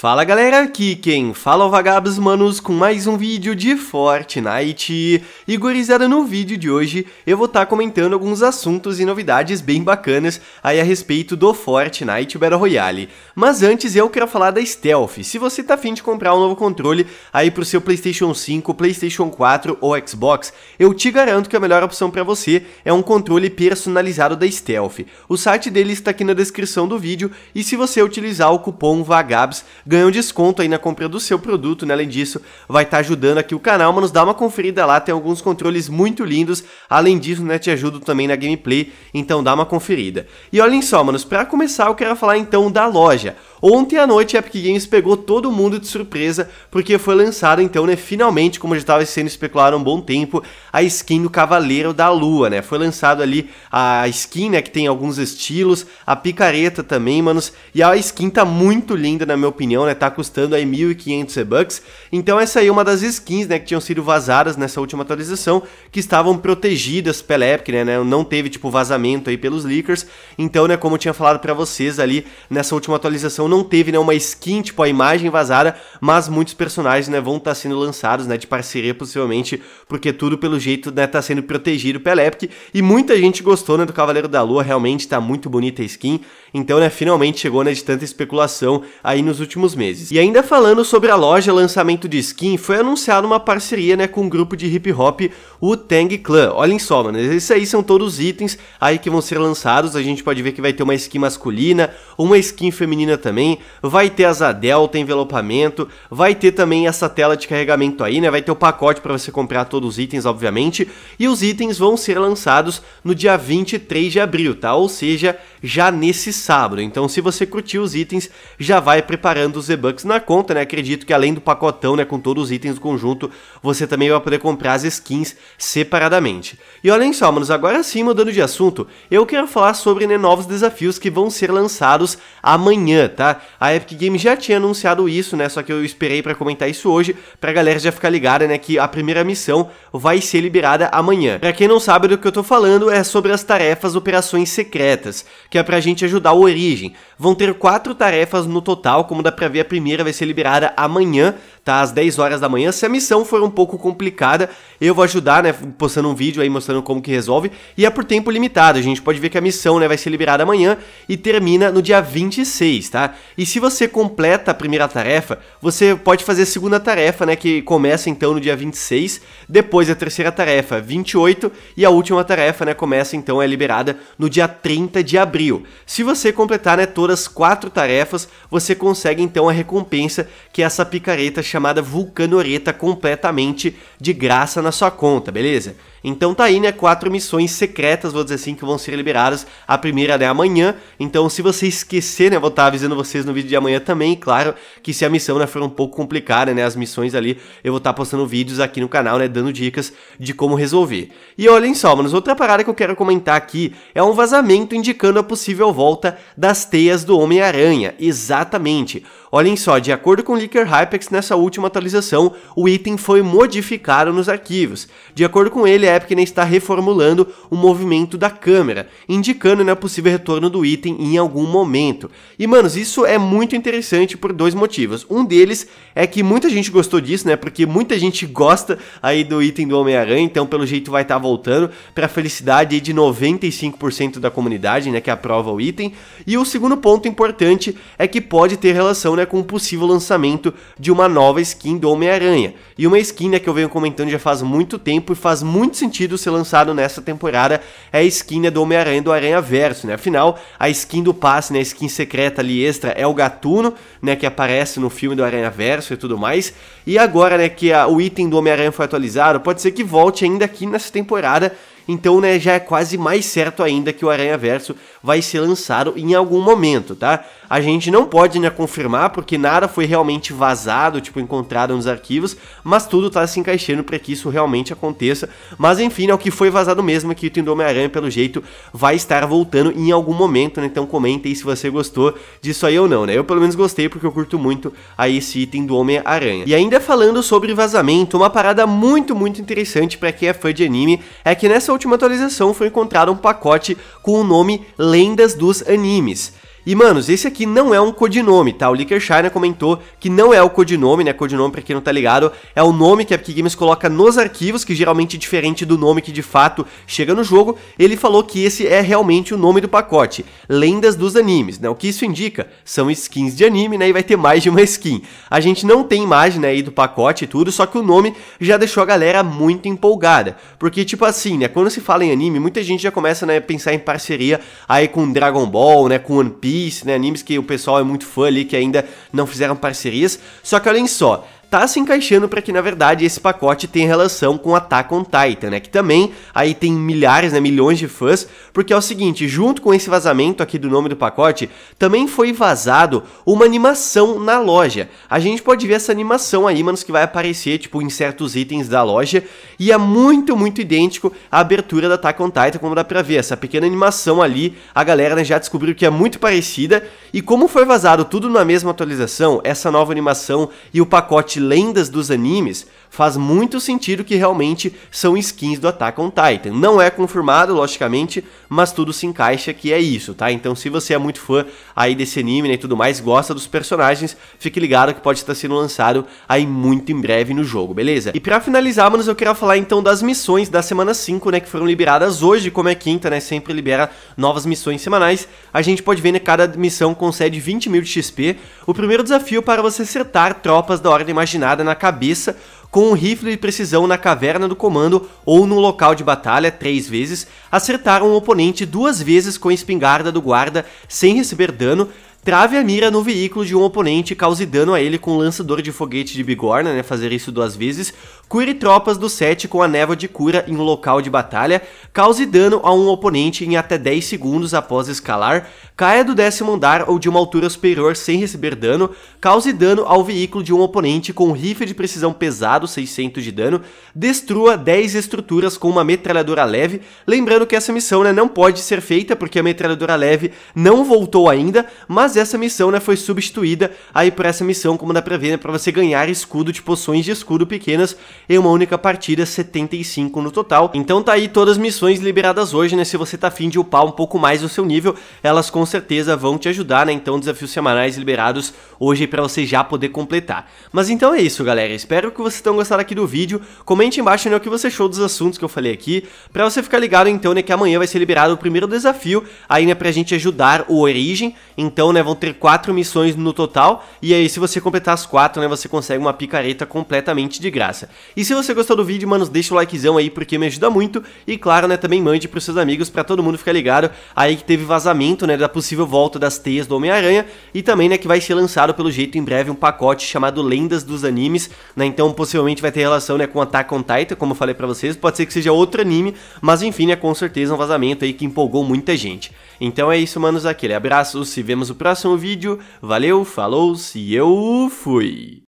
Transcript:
Fala galera, aqui quem fala é o Vagabos Manos com mais um vídeo de Fortnite. E gurizada, no vídeo de hoje eu vou estar tá comentando alguns assuntos e novidades bem bacanas aí a respeito do Fortnite Battle Royale. Mas antes eu quero falar da Stealth. Se você tá afim de comprar um novo controle aí pro seu Playstation 5, Playstation 4 ou Xbox, eu te garanto que a melhor opção para você é um controle personalizado da Stealth. O site dele está aqui na descrição do vídeo e se você utilizar o cupom VAGABS ganha um desconto aí na compra do seu produto, né? Além disso, vai estar tá ajudando aqui o canal, mas nos dá uma conferida lá, tem alguns controles muito lindos. Além disso, né, te ajudo também na gameplay, então dá uma conferida. E olhem só, manos, para começar eu quero falar então da loja. Ontem à noite, a Epic Games pegou todo mundo de surpresa, porque foi lançada então, né, finalmente, como já estava sendo especulado há um bom tempo, a skin do Cavaleiro da Lua, né? Foi lançado ali a skin, né, que tem alguns estilos, a picareta também, manos, e a skin tá muito linda na minha opinião, né? Tá custando aí 1.500 bucks. Então essa aí é uma das skins, né, que tinham sido vazadas nessa última atualização, que estavam protegidas pela Epic, né, né? Não teve tipo vazamento aí pelos leakers. Então, né, como eu tinha falado para vocês ali nessa última atualização não teve né, uma skin, tipo a imagem vazada, mas muitos personagens né, vão estar tá sendo lançados né, de parceria possivelmente, porque tudo pelo jeito né, tá sendo protegido pela Epic. E muita gente gostou né, do Cavaleiro da Lua, realmente está muito bonita a skin. Então, né, finalmente chegou né, de tanta especulação aí nos últimos meses. E ainda falando sobre a loja lançamento de skin, foi anunciada uma parceria né, com o um grupo de hip hop, o Tang Clan. Olhem só, mano, esses aí são todos os itens aí que vão ser lançados. A gente pode ver que vai ter uma skin masculina, uma skin feminina também, vai ter as delta, envelopamento, vai ter também essa tela de carregamento aí, né? Vai ter o pacote para você comprar todos os itens, obviamente, e os itens vão ser lançados no dia 23 de abril, tá? Ou seja, já nesse sábado. Então, se você curtiu os itens, já vai preparando os e-bucks na conta, né? Acredito que além do pacotão, né, com todos os itens do conjunto, você também vai poder comprar as skins separadamente. E olhem só, manos, agora sim, mudando de assunto, eu quero falar sobre né, novos desafios que vão ser lançados amanhã, tá? A Epic Games já tinha anunciado isso, né? Só que eu esperei para comentar isso hoje, pra galera já ficar ligada, né, que a primeira missão vai ser liberada amanhã. Para quem não sabe do que eu tô falando, é sobre as tarefas operações secretas, que é pra gente ajudar da origem. Vão ter quatro tarefas no total, como dá pra ver, a primeira vai ser liberada amanhã, tá? Às 10 horas da manhã. Se a missão for um pouco complicada, eu vou ajudar, né? Postando um vídeo aí mostrando como que resolve. E é por tempo limitado. A gente pode ver que a missão, né, vai ser liberada amanhã e termina no dia 26, tá? E se você completa a primeira tarefa, você pode fazer a segunda tarefa, né, que começa então no dia 26, depois a terceira tarefa, 28, e a última tarefa, né, começa então é liberada no dia 30 de abril. Se você completar, né, todas as quatro tarefas, você consegue então a recompensa que é essa picareta chamada Vulcanoreta completamente de graça na sua conta, beleza? Então tá aí, né, quatro missões secretas, vou dizer assim, que vão ser liberadas. A primeira é né, amanhã, então se você esquecer, né, vou estar tá avisando vocês no vídeo de amanhã também, claro, que se a missão, né, for um pouco complicada, né, as missões ali, eu vou estar tá postando vídeos aqui no canal, né, dando dicas de como resolver. E olhem só, manos, outra parada que eu quero comentar aqui é um vazamento indicando a possível volta das teias do Homem-Aranha, exatamente. Exatamente. Olhem só, de acordo com o Licker Hypex, nessa última atualização, o item foi modificado nos arquivos. De acordo com ele, a Epic né, está reformulando o movimento da câmera, indicando né, o possível retorno do item em algum momento. E, manos, isso é muito interessante por dois motivos. Um deles é que muita gente gostou disso, né? Porque muita gente gosta aí do item do Homem-Aranha, então pelo jeito vai estar tá voltando para a felicidade de 95% da comunidade, né, que aprova o item. E o segundo ponto importante é que pode ter relação né, né, com o possível lançamento de uma nova skin do Homem-Aranha. E uma skin né, que eu venho comentando já faz muito tempo e faz muito sentido ser lançado nessa temporada é a skin né, do Homem-Aranha do Aranha Verso, né? Afinal, a skin do passe, né, a skin secreta ali extra é o Gatuno, né, que aparece no filme do Aranha Verso e tudo mais. E agora, né, que a, o item do Homem-Aranha foi atualizado, pode ser que volte ainda aqui nessa temporada então, né, já é quase mais certo ainda que o Aranha Verso vai ser lançado em algum momento, tá? A gente não pode né, confirmar porque nada foi realmente vazado, tipo, encontrado nos arquivos, mas tudo tá se encaixando para que isso realmente aconteça. Mas enfim, né, o que foi vazado mesmo é que o item do Homem-Aranha, pelo jeito, vai estar voltando em algum momento, né? Então comenta aí se você gostou disso aí ou não, né? Eu pelo menos gostei porque eu curto muito aí esse item do Homem-Aranha. E ainda falando sobre vazamento, uma parada muito, muito interessante para quem é fã de anime é que nessa última atualização foi encontrado um pacote com o nome Lendas dos Animes, e, manos, esse aqui não é um codinome, tá? O Lickershiner comentou que não é o codinome, né? Codinome, pra quem não tá ligado, é o nome que a Epic Games coloca nos arquivos, que geralmente é diferente do nome que de fato chega no jogo. Ele falou que esse é realmente o nome do pacote, Lendas dos Animes, né? O que isso indica? São skins de anime, né? E vai ter mais de uma skin. A gente não tem imagem né, aí do pacote e tudo, só que o nome já deixou a galera muito empolgada. Porque, tipo assim, né? Quando se fala em anime, muita gente já começa né, a pensar em parceria aí com Dragon Ball, né? Com One Piece, Piece, né? Animes que o pessoal é muito fã ali, que ainda não fizeram parcerias. Só que olhem só, tá se encaixando para que na verdade esse pacote tem relação com Attack on Titan, né? Que também aí tem milhares, né, milhões de fãs, porque é o seguinte, junto com esse vazamento aqui do nome do pacote, também foi vazado uma animação na loja. A gente pode ver essa animação aí, manos, que vai aparecer tipo em certos itens da loja e é muito, muito idêntico à abertura da Attack on Titan, como dá para ver, essa pequena animação ali, a galera né, já descobriu que é muito parecida e como foi vazado tudo na mesma atualização, essa nova animação e o pacote lendas dos animes faz muito sentido que realmente são skins do Attack on Titan. Não é confirmado, logicamente, mas tudo se encaixa que é isso, tá? Então se você é muito fã aí desse anime né, e tudo mais, gosta dos personagens, fique ligado que pode estar sendo lançado aí muito em breve no jogo, beleza? E pra finalizar, manos, eu queria falar então das missões da semana 5, né, que foram liberadas hoje, como é quinta, né, sempre libera novas missões semanais. A gente pode ver, né, cada missão concede 20 mil de XP. O primeiro desafio é para você acertar tropas da ordem imaginada na cabeça com um rifle de precisão na caverna do comando ou no local de batalha três vezes, acertar um oponente duas vezes com a espingarda do guarda sem receber dano, trave a mira no veículo de um oponente e cause dano a ele com um lançador de foguete de bigorna, né, fazer isso duas vezes, cure tropas do set com a névoa de cura em um local de batalha, cause dano a um oponente em até 10 segundos após escalar, caia do décimo andar ou de uma altura superior sem receber dano, cause dano ao veículo de um oponente com um rifle de precisão pesado 600 de dano, destrua 10 estruturas com uma metralhadora leve, lembrando que essa missão né, não pode ser feita porque a metralhadora leve não voltou ainda, mas essa missão né, foi substituída aí por essa missão, como dá pra ver, né, você ganhar escudo de poções de escudo pequenas em uma única partida, 75 no total. Então tá aí todas as missões liberadas hoje, né, se você tá afim de upar um pouco mais o seu nível, elas com certeza vão te ajudar, né? Então, desafios semanais liberados hoje para você já poder completar. Mas então é isso, galera. Espero que vocês tenham gostado aqui do vídeo. Comente embaixo né, o que você achou dos assuntos que eu falei aqui, para você ficar ligado então, né, que amanhã vai ser liberado o primeiro desafio aí, né, pra gente ajudar o Origem. Então, né, vão ter quatro missões no total, e aí se você completar as quatro, né, você consegue uma picareta completamente de graça. E se você gostou do vídeo, mano deixa o likezão aí porque me ajuda muito e claro, né, também mande pros seus amigos para todo mundo ficar ligado aí que teve vazamento, né, da possível volta das teias do Homem-Aranha e também né, que vai ser lançado pelo jeito em breve um pacote chamado Lendas dos Animes, né? Então possivelmente vai ter relação né, com Attack on Titan, como eu falei para vocês, pode ser que seja outro anime, mas enfim, né, com certeza um vazamento aí que empolgou muita gente. Então é isso, manos, aquele abraço, se vemos no próximo vídeo, valeu, falou, se eu fui!